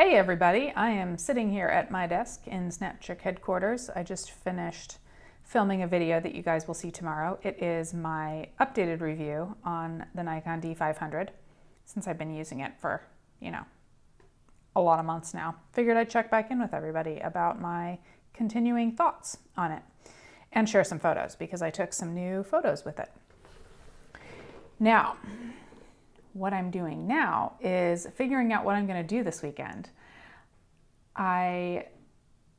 Hey everybody, I am sitting here at my desk in Snapchick headquarters. I just finished filming a video that you guys will see tomorrow. It is my updated review on the Nikon D500 since I've been using it for, you know, a lot of months now. Figured I'd check back in with everybody about my continuing thoughts on it and share some photos because I took some new photos with it. Now, what I'm doing now is figuring out what I'm going to do this weekend. I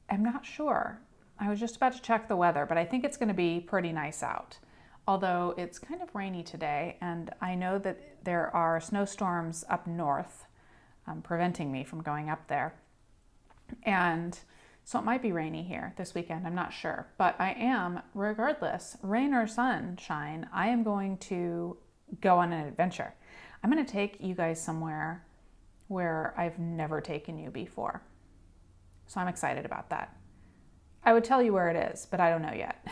am not sure. I was just about to check the weather, but I think it's going to be pretty nice out. Although it's kind of rainy today, and I know that there are snowstorms up north um, preventing me from going up there. And so it might be rainy here this weekend, I'm not sure. But I am, regardless, rain or sunshine, I am going to go on an adventure. I'm going to take you guys somewhere where I've never taken you before. So I'm excited about that. I would tell you where it is, but I don't know yet.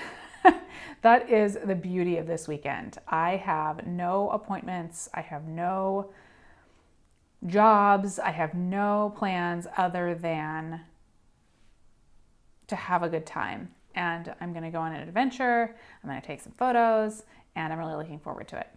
that is the beauty of this weekend. I have no appointments, I have no jobs, I have no plans other than to have a good time. And I'm gonna go on an adventure, I'm gonna take some photos, and I'm really looking forward to it.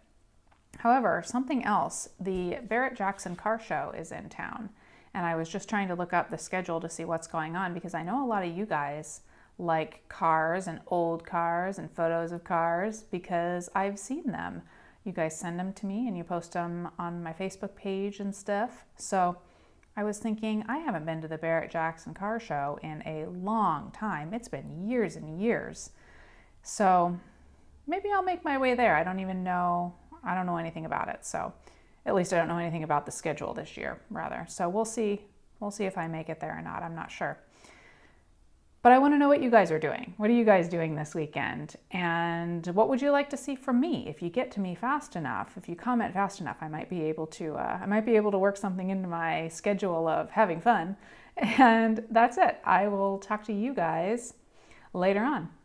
However, something else, the Barrett Jackson Car Show is in town, and I was just trying to look up the schedule to see what's going on because I know a lot of you guys like cars and old cars and photos of cars because I've seen them. You guys send them to me and you post them on my Facebook page and stuff. So I was thinking, I haven't been to the Barrett Jackson Car Show in a long time. It's been years and years. So maybe I'll make my way there. I don't even know I don't know anything about it. So at least I don't know anything about the schedule this year, rather. So we'll see. We'll see if I make it there or not. I'm not sure. But I want to know what you guys are doing. What are you guys doing this weekend? And what would you like to see from me? If you get to me fast enough, if you comment fast enough, I might be able to. Uh, I might be able to work something into my schedule of having fun. And that's it. I will talk to you guys later on.